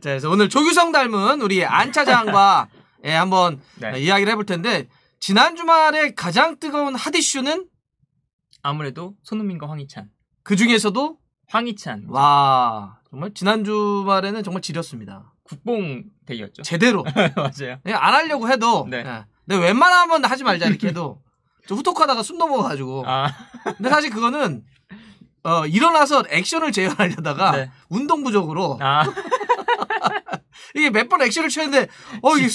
자, 그래서 오늘 조규성 닮은 우리 안 차장과 예, 한번 네. 네. 이야기를 해볼 텐데 지난 주말에 가장 뜨거운 핫이슈는 아무래도 손흥민과 황희찬. 그 중에서도 황희찬. 와 정말 지난 주말에는 정말 지렸습니다. 국뽕 대기였죠. 제대로. 맞아요. 예, 안 하려고 해도. 네. 예. 근데 웬만하면 하지 말자 이렇게 해도 좀 후톡하다가 숨 넘어가가지고. 아. 근데 사실 그거는 어, 일어나서 액션을 재현하려다가 네. 운동 부족으로 아. 이게 몇 번 액션을 치는데 어 이게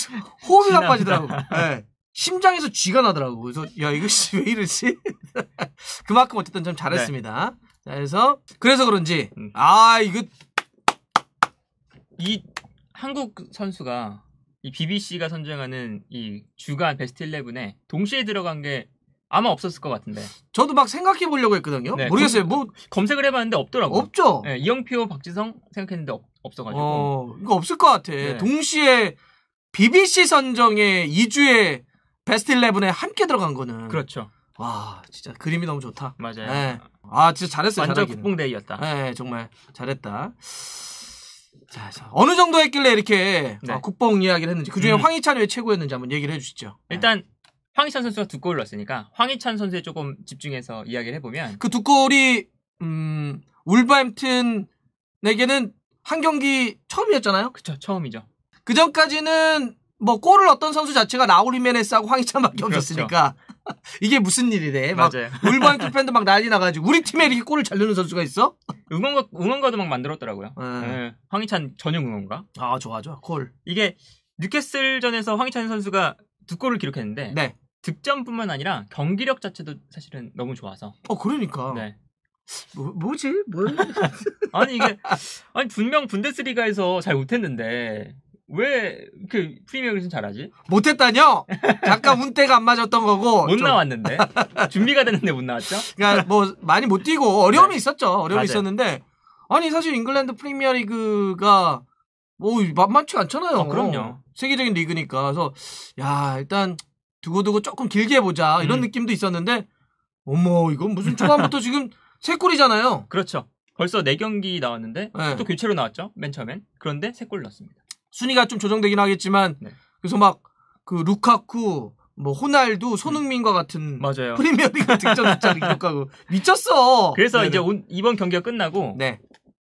호흡이 안 빠지더라고. 네. 예. 심장에서 쥐가 나더라고. 그래서 야 이거 씨왜 이러지? 그만큼 어쨌든 좀 잘했습니다. 네. 자, 그래서 그래서 그런지 음. 아 이거 이 한국 선수가 이 BBC가 선정하는 이 주간 베스트 11에 동시에 들어간 게 아마 없었을 것 같은데. 저도 막 생각해 보려고 했거든요. 네, 모르겠어요. 뭐 검색을 해봤는데 없더라고 없죠. 네, 이영표, 박지성 생각했는데 없, 없어가지고. 어, 이거 없을 것 같아. 네. 동시에 BBC 선정에 2주에 베스트 11에 함께 들어간 거는. 그렇죠. 와 진짜 그림이 너무 좋다. 맞아요. 네. 아 진짜 잘했어요. 완전 국뽕대이였다. 네 정말 잘했다. 자, 자, 어느 정도 했길래 이렇게 네. 아, 국뽕 이야기를 했는지 그 중에 음. 황희찬이 왜 최고였는지 한번 얘기를 해주시죠. 네. 일단 황희찬 선수가 두 골을 넣었으니까 황희찬 선수에 조금 집중해서 이야기를 해보면 그 두 골이 음, 울버햄튼에게는 한 경기 처음이었잖아요. 그죠 처음이죠. 그 전까지는 뭐 골을 어떤 선수 자체가 라울 리메네스하고 황희찬밖에 그렇죠. 없었으니까 그렇죠. 이게 무슨 일이래? 맞아요. 울버햄튼 팬도 막 난리 나가지고 우리 팀에 이렇게 골을 잘 넣는 선수가 있어? 응원가 응원가도 막 만들었더라고요. 음. 네. 황희찬 전용 응원가. 아 좋아 좋아 골. 이게 뉴캐슬전에서 황희찬 선수가 두 골을 기록했는데 네. 득점뿐만 아니라 경기력 자체도 사실은 너무 좋아서. 어, 그러니까. 네. 뭐, 뭐지? 뭐 아니 이게 아니 분명 분데스리가에서 잘 못했는데 왜이 그 프리미어리그에서 잘하지? 못했다뇨? 잠깐 운때가 안 맞았던 거고 못 좀... 나왔는데 준비가 됐는데 못 나왔죠? 그러니까 뭐 많이 못 뛰고 어려움이 네. 있었죠. 어려움이 맞아요. 있었는데 아니 사실 잉글랜드 프리미어리그가 뭐 만만치 않잖아요. 어, 그럼요. 세계적인 리그니까 그래서 야 일단 두고두고 조금 길게 해 보자 이런 음. 느낌도 있었는데 어머 이건 무슨 초반부터 지금 세 골이잖아요. 그렇죠. 벌써 4경기 나왔는데 네. 또 교체로 나왔죠. 맨 처음엔. 그런데 세골 넣었습니다. 순위가 좀 조정되긴 하겠지만 네. 그래서 막 그 루카쿠 뭐 호날두, 손흥민과 같은 음. 맞아요. 프리미어리그 득점 자를 기록하고 미쳤어. 그래서 네네. 네. 이제 온, 이번 경기가 끝나고 네.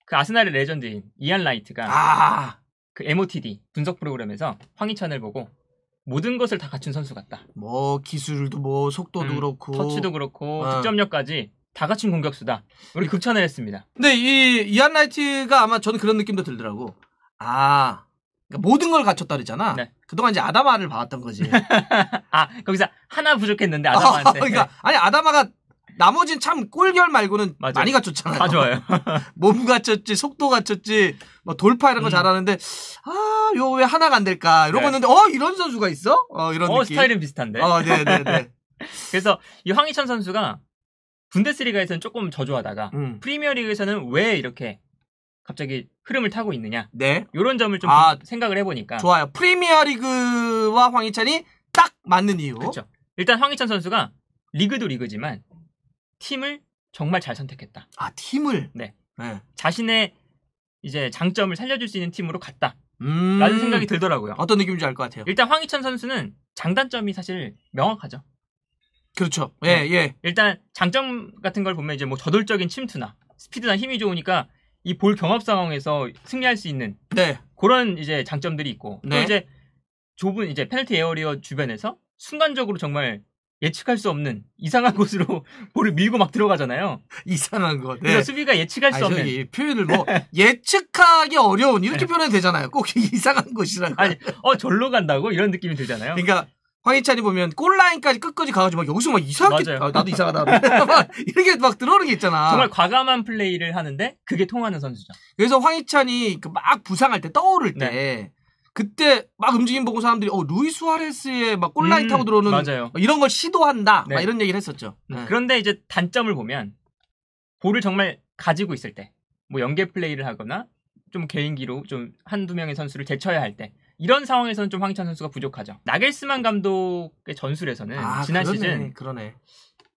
그 아스날의 레전드인 이안 라이트가 아~ 그 MOTD 분석 프로그램에서 황희찬을 보고 모든 것을 다 갖춘 선수 같다. 뭐 기술도 뭐 속도도 음, 그렇고 터치도 그렇고 아. 득점력까지 다 갖춘 공격수다. 우리 극찬을 했습니다. 근데 이 이안 라이트가 아마 저는 그런 느낌도 들더라고. 아 그러니까 모든 걸 갖췄다 그랬잖아. 네. 그동안 이제 아다마를 봐왔던 거지. 아 거기서 하나 부족했는데 아다마한테. 어, 그러니까 아니 아다마가 나머지는 참 골결 말고는 맞아요. 많이 갖췄잖아요. 다 좋아요. 몸 갖췄지, 속도 갖췄지, 뭐 돌파 이런 거 음. 잘하는데 아, 요 왜 하나가 안 될까 이러고 네. 있는데 어 이런 선수가 있어? 어 이런 어, 느낌. 스타일은 비슷한데. 어, 네, 네, 네. 그래서 이 황희찬 선수가 분데스리가에서는 조금 저조하다가 음. 프리미어리그에서는 왜 이렇게 갑자기 흐름을 타고 있느냐. 네. 이런 점을 좀 아, 생각을 해보니까. 좋아요. 프리미어리그와 황희찬이 딱 맞는 이유. 그렇죠. 일단 황희찬 선수가 리그도 리그지만 팀을 정말 잘 선택했다. 아 팀을 네. 네. 자신의 이제 장점을 살려줄 수 있는 팀으로 갔다. 음... 라는 생각이 들더라고요. 어떤 느낌인지 알 것 같아요. 일단 황희찬 선수는 장단점이 사실 명확하죠. 그렇죠. 네. 예, 네. 예. 일단 장점 같은 걸 보면 이제 뭐 저돌적인 침투나 스피드나 힘이 좋으니까 이 볼 경합 상황에서 승리할 수 있는 네. 그런 이제 장점들이 있고 네. 또 이제 좁은 이제 페널티 에어리어 주변에서 순간적으로 정말 예측할 수 없는 이상한 곳으로 볼을 밀고 막 들어가잖아요. 이상한 거. 네. 그래서 수비가 예측할 수 아니, 없는 표현을 뭐 예측하기 어려운 이렇게 네. 표현해도 되잖아요. 꼭 이상한 곳이라고. 아니, 어 절로 간다고 이런 느낌이 들잖아요. 그러니까 황희찬이 보면 골라인까지 끝까지 가가지고 막 여기서 막 이상하게 아, 나도 이상하다 막 이렇게 막 들어오는 게 있잖아. 정말 과감한 플레이를 하는데 그게 통하는 선수죠. 그래서 황희찬이 그막 부상할 때 떠오를 때. 네. 그때 막 움직임 보고 사람들이 어 루이 수아레스의 막 골라인 음, 타고 들어오는 맞아요. 이런 걸 시도한다 네. 막 이런 얘기를 했었죠. 음, 네. 그런데 이제 단점을 보면 볼을 정말 가지고 있을 때 뭐 연계 플레이를 하거나 좀 개인기로 좀 한 두 명의 선수를 제쳐야 할 때 이런 상황에서는 좀 황희찬 선수가 부족하죠. 나겔스만 감독의 전술에서는 아, 지난 그러네, 시즌 그러네.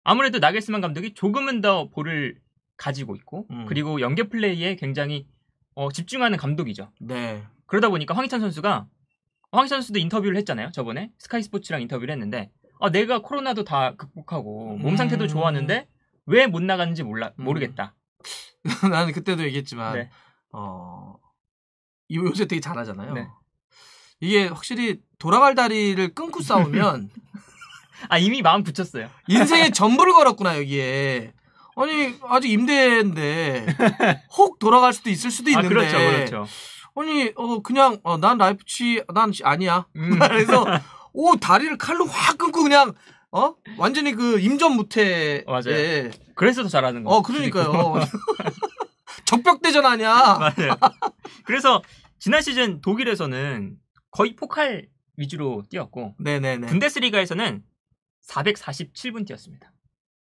아무래도 나겔스만 감독이 조금은 더 볼을 가지고 있고 음. 그리고 연계 플레이에 굉장히 어, 집중하는 감독이죠. 네. 그러다 보니까 황희찬 선수가 어, 황희찬 선수도 인터뷰를 했잖아요. 저번에 스카이 스포츠랑 인터뷰를 했는데 아, 내가 코로나도 다 극복하고 몸 상태도 음. 좋았는데 왜 못 나갔는지 몰라 음. 모르겠다. 나는 그때도 얘기했지만 네. 어 요새 되게 잘하잖아요. 네. 이게 확실히 돌아갈 다리를 끊고 싸우면 아 이미 마음 붙였어요. 인생의 전부를 걸었구나 여기에. 아니 아직 임대인데 혹 돌아갈 수도 있을 수도 아, 있는데. 아, 그렇죠, 그렇죠. 아니 어 그냥 어, 난 라이프치 난 아니야. 음. 그래서 오 다리를 칼로 확 끊고 그냥 어 완전히 그 임전무태. 맞아요. 예. 그래서 더 잘하는 거. 어 그러니까요. 적벽대전 아니야. 맞아요. 그래서 지난 시즌 독일에서는 거의 포칼 위주로 뛰었고 네네네. 분데스리가에서는 447분 뛰었습니다.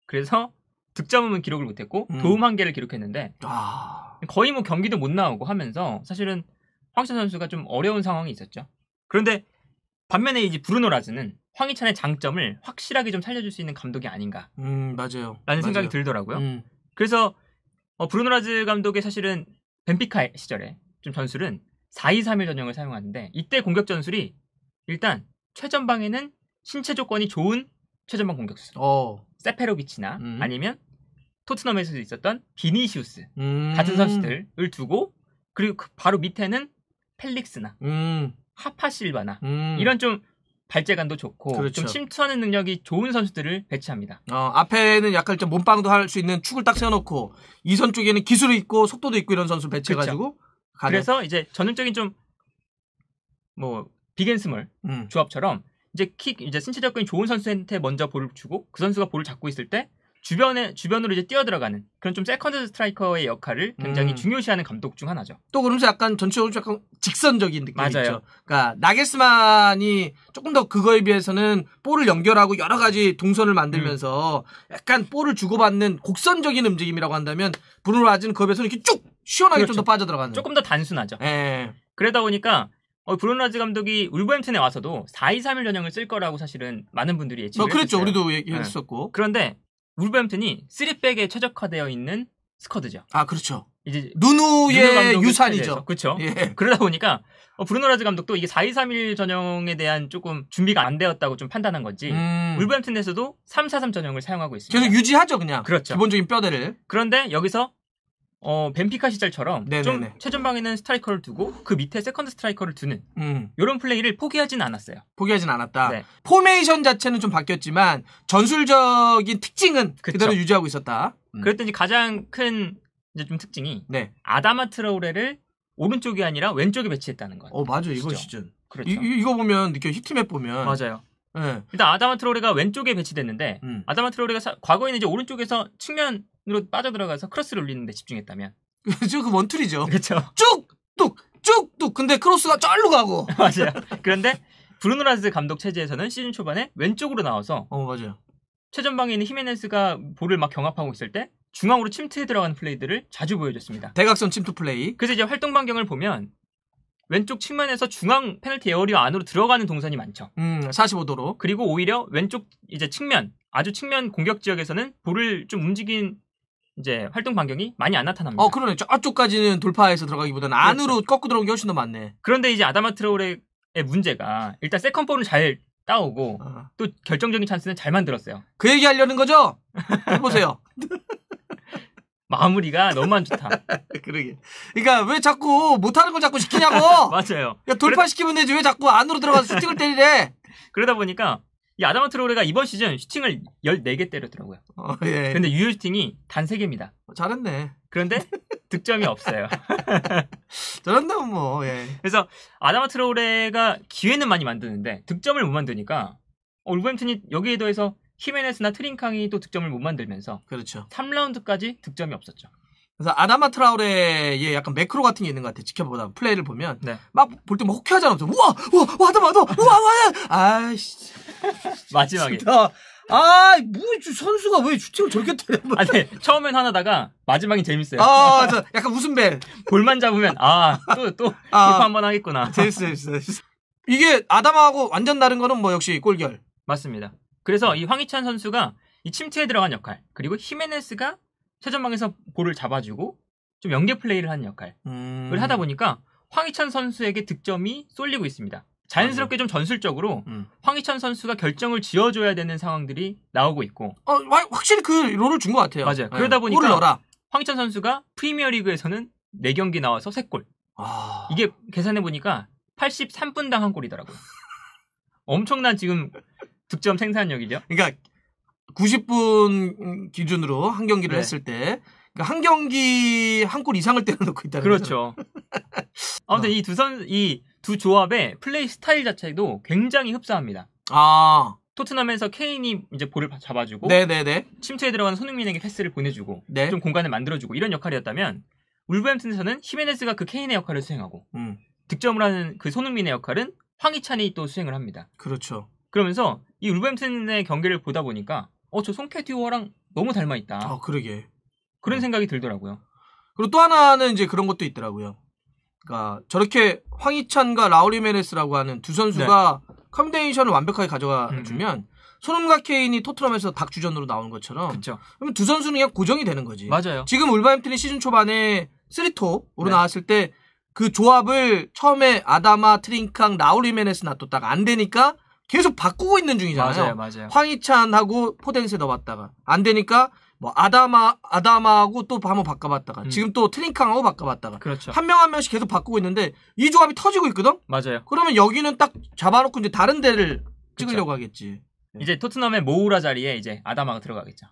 그래서 득점은 기록을 못했고 음. 도움 한 개를 기록했는데 아... 거의 뭐 경기도 못 나오고 하면서 사실은 황희찬 선수가 좀 어려운 상황이 있었죠. 그런데 반면에 이제 브루노 라즈는 황희찬의 장점을 확실하게 좀 살려줄 수 있는 감독이 아닌가. 음 맞아요. 라는 생각이 들더라고요. 음. 그래서 어, 브루노 라즈 감독의 사실은 벤피카 시절에 좀 전술은 4-2-3-1 전형을 사용하는데 이때 공격 전술이 일단 최전방에는 신체 조건이 좋은 최전방 공격수. 어. 세페로비치나 음. 아니면 토트넘에서 있었던 비니시우스 음. 같은 선수들을 두고 그리고 그 바로 밑에는 펠릭스나 음. 하파실바나 음. 이런 좀 발재간도 좋고 그렇죠. 좀 침투하는 능력이 좋은 선수들을 배치합니다. 어, 앞에는 약간 좀 몸빵도 할 수 있는 축을 딱 세워놓고 이선 쪽에는 기술이 있고 속도도 있고 이런 선수 배치해가지고 그렇죠. 그래서 이제 전형적인 좀 뭐 비겐스몰 음. 조합처럼 이제 킥 이제 신체적인 좋은 선수한테 먼저 볼을 주고 그 선수가 볼을 잡고 있을 때 주변에 주변으로 이제 뛰어들어가는 그런 좀 세컨드 스트라이커의 역할을 굉장히 음. 중요시하는 감독 중 하나죠. 또 그러면서 약간 전체적으로 약간 직선적인 느낌이 맞아요. 있죠. 그러니까 나게스만이 조금 더 그거에 비해서는 볼을 연결하고 여러 가지 동선을 만들면서 음. 약간 볼을 주고받는 곡선적인 움직임이라고 한다면 브루노 라즈는 그에 비해서는 이렇게 쭉 시원하게 그렇죠. 좀더 빠져들어가는 조금 더 단순하죠. 예. 그러다 보니까 어, 브론 라즈 감독이 울버햄튼에 와서도 4-2-3-1 전형을 쓸 거라고 사실은 많은 분들이 예측을 어, 그랬죠. 했어요. 우리도 얘기했었고. 예. 네. 그런데 울버햄튼이 3백에 최적화되어 있는 스쿼드죠. 아, 그렇죠. 이제 누누의 유산이죠. 그렇죠. 예. 그러다 보니까 어, 브루노라즈 감독도 이게 4-2-3-1 전형에 대한 조금 준비가 안 되었다고 좀 판단한 건지 음. 울버햄튼에서도 3-4-3 전형을 사용하고 있습니다. 계속 유지하죠, 그냥. 그렇죠. 기본적인 뼈대를. 그런데 여기서 어 벤피카 시절처럼 네네네. 좀 최전방에는 스트라이커를 두고 그 밑에 세컨드 스트라이커를 두는 이런 음. 플레이를 포기하진 않았어요. 포기하진 않았다. 네. 포메이션 자체는 좀 바뀌었지만 전술적인 특징은 그쵸. 그대로 유지하고 있었다. 음. 음. 그랬더니 가장 큰 이제 좀 특징이 네. 아다마 트라우레를 오른쪽이 아니라 왼쪽에 배치했다는 거예요. 어 맞아 이거 시즌. 그렇죠. 이, 거 보면 느렇게 히트맵 보면 맞아요. 네. 일단 아다마 트로레가 왼쪽에 배치됐는데 음. 아다마 트로레가 과거에는 이제 오른쪽에서 측면 으로 빠져들어가서 크로스를 올리는 데 집중했다면 그죠? 그 원툴이죠. 그렇죠. 쭉뚝 쭉뚝 근데 크로스가 쩔로 가고 맞아요. 그런데 브루노 라즈 감독 체제에서는 시즌 초반에 왼쪽으로 나와서 어 맞아요. 최전방에 있는 히메네스가 볼을 막 경합하고 있을 때 중앙으로 침투에 들어가는 플레이들을 자주 보여줬습니다. 대각선 침투 플레이. 그래서 이제 활동 반경을 보면 왼쪽 측면에서 중앙 페널티 에어리어 안으로 들어가는 동선이 많죠. 음, 45도로. 그리고 오히려 왼쪽 이제 측면, 아주 측면 공격 지역에서는 볼을 좀 움직인 이제 활동 반경이 많이 안 나타납니다. 어, 그러네. 저쪽까지는 돌파해서 들어가기보다는 그렇죠. 안으로 꺾고 들어온 게 훨씬 더 많네. 그런데 이제 아담아 트로오레의 문제가 일단 세컨볼은 잘 따오고 어. 또 결정적인 찬스는 잘 만들었어요. 그 얘기 하려는 거죠? 해보세요. 마무리가 너무 안 좋다. 그러게. 그러니까 왜 자꾸 못하는 걸 자꾸 시키냐고. 맞아요. 그러니까 돌파시키면 되지 왜 자꾸 안으로 들어가서 슈팅을 때리래. 그러다 보니까 이 아담 트로레가 이번 시즌 슈팅을 14개 때렸더라고요. 어, 예. 근데 유효 슈팅이 단 3개입니다. 어, 잘했네. 그런데 득점이 없어요. 잘한다고 뭐. 예. 그래서 아담 트로레가 기회는 많이 만드는데 득점을 못 만드니까 올브햄튼이 여기에 더해서 히메네스나 트링캉이 또 득점을 못 만들면서 그렇죠. 3라운드까지 득점이 없었죠. 그래서 아담마 트라우레의 약간 매크로 같은 게 있는 것 같아. 요 지켜보다 플레이를 보면 네. 막볼 때막 뭐 호쾌하잖아. 우와, 우와, 우 와, 아다마, 아 우와 우와, 아씨 마지막에. 진짜. 아, 뭐 선수가 왜 주책을 저렇게 때려? 뭐. 아니, 네. 처음엔 하나다가 마지막이 재밌어요. 아, 저 약간 웃음벨. 볼만 잡으면 아, 또또 아, 골프 한번 하겠구나. 재밌어, 재밌어, 재밌어. 이게 아담하고 완전 다른 거는 뭐 역시 골결. 맞습니다. 그래서 이 황희찬 선수가 이 침투에 들어간 역할, 그리고 히메네스가 최전방에서 볼을 잡아주고 좀 연계 플레이를 하는 역할을 음. 하다 보니까 황희찬 선수에게 득점이 쏠리고 있습니다. 자연스럽게 아, 네. 좀 전술적으로 음. 황희찬 선수가 결정을 지어줘야 되는 상황들이 나오고 있고 어, 확실히 그 롤을 준 것 같아요. 맞아요. 네. 그러다 보니까 황희찬 선수가 프리미어리그에서는 4경기 나와서 3골. 아... 이게 계산해 보니까 83분당 한 골이더라고요. 엄청난 지금 득점 생산력이죠. 그러니까 90분 기준으로 한 경기를 네. 했을 때. 그러니까 한 경기 한 골 이상을 때려놓고 있다는 그렇죠. 아무튼 어. 이두 선, 이 두 조합의 플레이 스타일 자체도 굉장히 흡사합니다. 아. 토트넘에서 케인이 이제 볼을 잡아주고 네네네. 네, 네. 침투에 들어가는 손흥민에게 패스를 보내주고 네. 좀 공간을 만들어주고 이런 역할이었다면 울버햄튼에서는 히메네스가 그 케인의 역할을 수행하고 음. 득점을 하는 그 손흥민의 역할은 황희찬이 또 수행을 합니다. 그렇죠. 그러면서 이 울버햄튼의 경기를 보다 보니까 어저송캐 듀오랑 너무 닮아 있다. 아 그러게. 그런 음. 생각이 들더라고요. 그리고 또 하나는 이제 그런 것도 있더라고요. 그러니까 저렇게 황희찬과 라우리 메네스라고 하는 두 선수가 네. 컴비네이션을 완벽하게 가져가 주면 음, 음. 손흥민과 케인이 토트넘에서 닭주전으로 나오는 것처럼 그쵸. 그럼 두 선수는 그냥 고정이 되는 거지. 맞아요. 지금 울버햄튼이 시즌 초반에 3톱으로 네. 나왔을 때 그 조합을 처음에 아다마, 트링캉, 라우리 메네스 놔뒀다가 안 되니까 계속 바꾸고 있는 중이잖아요. 맞아요, 맞아요. 황희찬하고 포덴세 넣어봤다가 안 되니까 뭐 아다마 아다마하고 또 한번 바꿔봤다가 음. 지금 또 트링캉하고 바꿔봤다가 그렇죠. 한 명 한 명씩 계속 바꾸고 있는데 이 조합이 터지고 있거든. 맞아요. 그러면 여기는 딱 잡아놓고 이제 다른 데를 찍으려고 그렇죠. 하겠지. 예. 이제 토트넘의 모우라 자리에 이제 아다마가 들어가겠죠.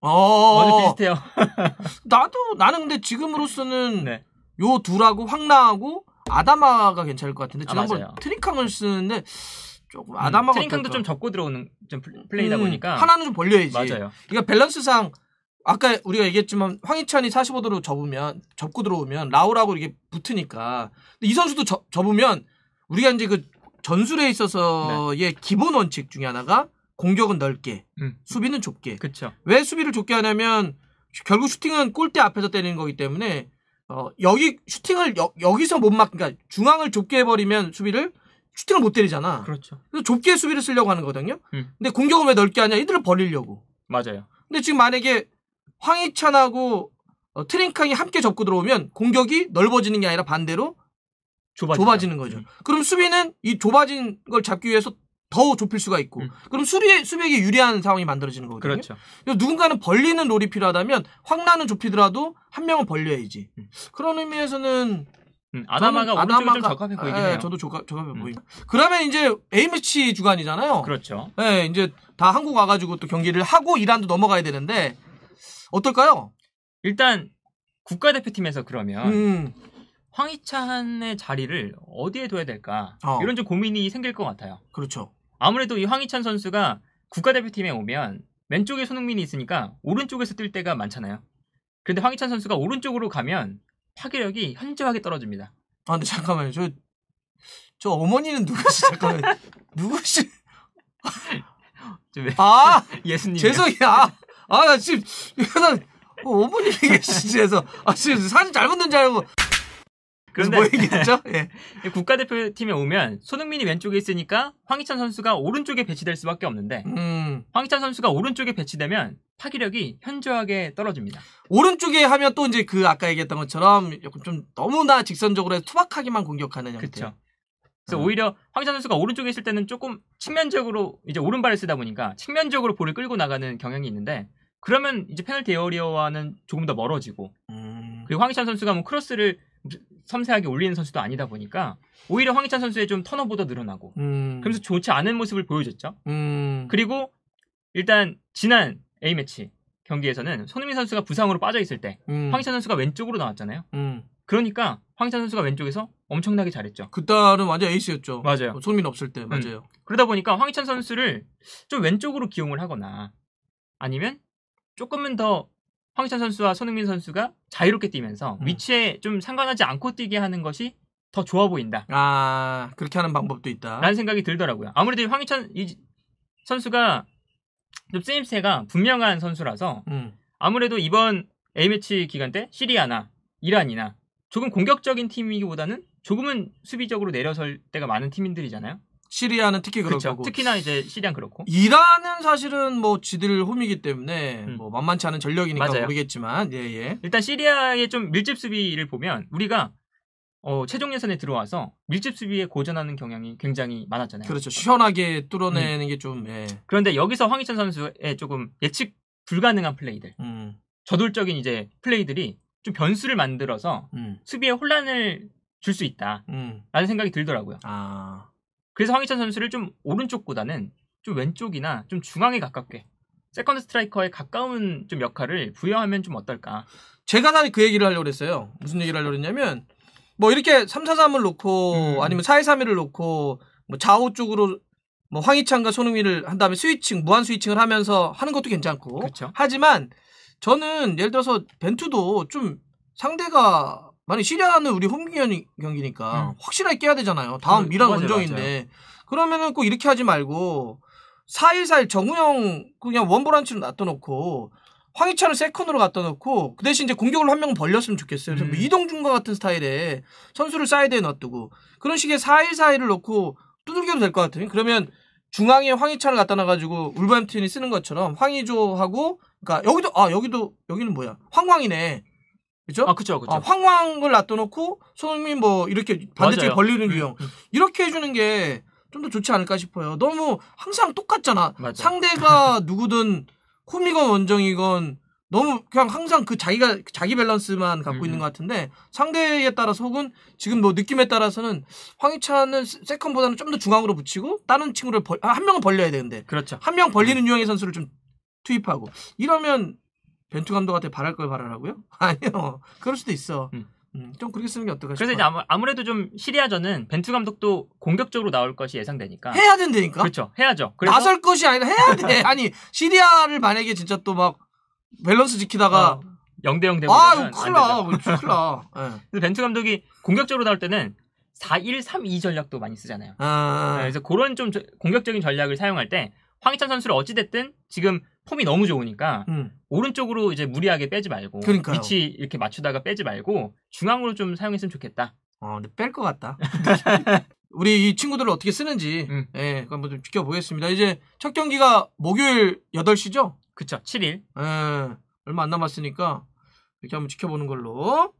어, 비슷해요. 나도 나는 근데 지금으로서는 네. 요 둘하고 황나하고 아다마가 괜찮을 것 같은데 아, 지난번 아, 트링캉을 쓰는데 조금 음, 아담하고 트링캉도 좀 적고 들어오는 좀 플레이다 음, 보니까 하나는 좀 벌려야지. 맞아요. 그러니까 밸런스상 아까 우리가 얘기했지만 황희찬이 45도로 접으면 접고 들어오면 라우라고 이게 붙으니까 근데 이 선수도 접, 접으면 우리가 이제 그 전술에 있어서의 네. 기본 원칙 중에 하나가 공격은 넓게, 음. 수비는 좁게. 그쵸. 왜 수비를 좁게 하냐면 결국 슈팅은 골대 앞에서 때리는 거기 때문에 어, 여기 슈팅을 여, 기서못 막, 그러니까 중앙을 좁게 해버리면 수비를 슈팅을 못 때리잖아. 그렇죠. 그래서 좁게 수비를 쓰려고 하는 거거든요. 음. 근데 공격은 왜 넓게 하냐? 이들을 버리려고. 맞아요. 근데 지금 만약에 황희찬하고 어, 트링캉이 함께 접고 들어오면 공격이 넓어지는 게 아니라 반대로 좁아지죠. 좁아지는 거죠. 음. 그럼 수비는 이 좁아진 걸 잡기 위해서 더 좁힐 수가 있고 음. 그럼 수비, 수비에게 유리한 상황이 만들어지는 거거든요. 그렇죠. 누군가는 벌리는 롤이 필요하다면 황란은 좁히더라도 한 명은 벌려야지. 음. 그런 의미에서는 음, 아담아가 오른쪽이 좀 적합해 보이긴 예, 해요. 저도 적합, 적합해 음. 보입니다. 그러면 이제 A매치 주간이잖아요. 그렇죠. 예, 이제 다 한국 와가지고 또 경기를 하고 이란도 넘어가야 되는데 어떨까요? 일단 국가대표팀에서 그러면 음. 황희찬의 자리를 어디에 둬야 될까 어. 이런 좀 고민이 생길 것 같아요. 그렇죠. 아무래도 이 황희찬 선수가 국가대표팀에 오면 왼쪽에 손흥민이 있으니까 오른쪽에서 뛸 때가 많잖아요. 그런데 황희찬 선수가 오른쪽으로 가면 파괴력이 현저하게 떨어집니다. 아 근데 잠깐만요. 저, 저 어머니는 누구시? 죠 잠깐만 누구시? 아 예수님 죄송해요. 아나 아, 지금 이거는 어머니 계시지해서아 지금 사진 잘못 넣은 줄 알고 그런데 뭐 얘기했죠? 예. 국가대표팀에 오면 손흥민이 왼쪽에 있으니까 황희찬 선수가 오른쪽에 배치될 수밖에 없는데 음. 황희찬 선수가 오른쪽에 배치되면 파기력이 현저하게 떨어집니다. 오른쪽에 하면 또 이제 그 아까 얘기했던 것처럼 좀 너무나 직선적으로 투박하게만 공격하는 형태. 그렇죠. 그래서 음. 오히려 황희찬 선수가 오른쪽에 있을 때는 조금 측면적으로 이제 오른발을 쓰다 보니까 측면적으로 볼을 끌고 나가는 경향이 있는데 그러면 이제 페널티 에어리어와는 조금 더 멀어지고 음. 그리고 황희찬 선수가 뭐 크로스를 섬세하게 올리는 선수도 아니다 보니까 오히려 황희찬 선수의 좀 턴오버도 늘어나고 음. 그러면서 좋지 않은 모습을 보여줬죠. 음. 그리고 일단 지난 A 매치 경기에서는 손흥민 선수가 부상으로 빠져 있을 때 음. 황희찬 선수가 왼쪽으로 나왔잖아요. 음. 그러니까 황희찬 선수가 왼쪽에서 엄청나게 잘했죠. 그날은 완전 에이스였죠. 맞아요. 뭐 손흥민 없을 때 음. 맞아요. 그러다 보니까 황희찬 선수를 좀 왼쪽으로 기용을 하거나 아니면 조금은 더 황희찬 선수와 손흥민 선수가 자유롭게 뛰면서 음. 위치에 좀 상관하지 않고 뛰게 하는 것이 더 좋아 보인다. 아 그렇게 하는 방법도 있다. 라는 생각이 들더라고요. 아무래도 황희찬 선수가 좀 쓰임새가 분명한 선수라서 음. 아무래도 이번 A매치 기간 때 시리아나 이란이나 조금 공격적인 팀이기보다는 조금은 수비적으로 내려설 때가 많은 팀인들이잖아요. 시리아는 특히 그렇고 죠 특히나 이제 시리안 그렇고 이란은 사실은 뭐 지들 홈이기 때문에 음. 뭐 만만치 않은 전력이니까 맞아요. 모르겠지만 예예 예. 일단 시리아의 좀 밀집 수비를 보면 우리가 어, 최종 예선에 들어와서 밀집 수비에 고전하는 경향이 굉장히 많았잖아요. 그렇죠. 시원하게 뚫어내는 음. 게좀 예. 그런데 여기서 황희찬 선수의 조금 예측 불가능한 플레이들, 음. 저돌적인 이제 플레이들이 좀 변수를 만들어서 음. 수비에 혼란을 줄 수 있다라는 음. 생각이 들더라고요. 아. 그래서 황희찬 선수를 좀 오른쪽보다는 좀 왼쪽이나 좀 중앙에 가깝게 세컨드 스트라이커에 가까운 좀 역할을 부여하면 좀 어떨까? 제가 사실 그 얘기를 하려고 했어요. 무슨 얘기를 하려고 했냐면 뭐 이렇게 3-4-3을 놓고 음. 아니면 4 2 3 1을 놓고 뭐 좌우 쪽으로 뭐 황희찬과 손흥민을 한 다음에 스위칭 무한 스위칭을 하면서 하는 것도 괜찮고 그쵸. 하지만 저는 예를 들어서 벤투도 좀 상대가 만약 시리아는 우리 홈 경기니까 음. 확실하게 깨야 되잖아요. 다음 그, 미란 맞아 원정인데 그러면은 꼭 이렇게 하지 말고 4-1-4-1 정우영 그냥 원보란치로 놔둬놓고 황희찬을 세컨으로 갖다 놓고 그 대신 이제 공격을 한 명 벌렸으면 좋겠어요. 뭐 음. 뭐 이동준과 같은 스타일의 선수를 사이드에 놔두고 그런 식의 4-1-4-1을 넣고 두들겨도 될 것 같아요. 그러면 중앙에 황희찬을 갖다 놔가지고 울버햄튼이 쓰는 것처럼 황희조하고 그러니까 여기도 아 여기도 여기는 뭐야 황광이네 그죠? 아, 그죠, 그죠. 어, 황황을 놔둬놓고 손흥민 뭐 이렇게 반대쪽에 맞아요. 벌리는 유형 음, 음, 음. 이렇게 해주는 게 좀 더 좋지 않을까 싶어요. 너무 항상 똑같잖아. 맞아. 상대가 누구든 홈이건 원정이건 너무 그냥 항상 그 자기가 자기 밸런스만 갖고 음. 있는 것 같은데 상대에 따라서 혹은 지금 뭐 느낌에 따라서는 황희찬은 세컨보다는 좀 더 중앙으로 붙이고 다른 친구를 벌, 아, 한 명은 벌려야 되는데 그렇죠. 한 명 벌리는 유형의 선수를 좀 투입하고 이러면 벤투 감독한테 바랄 걸 바라라고요? 아니요. 그럴 수도 있어. 음. 음, 좀 그렇게 쓰는 게 어떨까 싶어요. 그래서 이제 아무, 아무래도 좀 시리아전은 벤투 감독도 공격적으로 나올 것이 예상되니까 해야 된다니까. 그렇죠. 해야죠. 그래서 나설 것이 아니라 해야 돼. 아니 시리아를 만약에 진짜 또 막 밸런스 지키다가 0대0 되고 아, 큰일 나. 큰일 나. 네. 벤투 예. 감독이 공격적으로 나올 때는 4-1-3-2 전략도 많이 쓰잖아요. 아... 아. 네, 그래서 그런 좀 공격적인 전략을 사용할 때 황희찬 선수를 어찌됐든 지금 폼이 너무 좋으니까 음. 오른쪽으로 이제 무리하게 빼지 말고 그러니까요. 위치 이렇게 맞추다가 빼지 말고 중앙으로 좀 사용했으면 좋겠다. 어, 근데 뺄것 같다. 우리 이 친구들을 어떻게 쓰는지 음. 예, 한번 좀 지켜보겠습니다. 이제 첫 경기가 목요일 8시죠? 그쵸, 7일. 예, 얼마 안 남았으니까 이렇게 한번 지켜보는 걸로.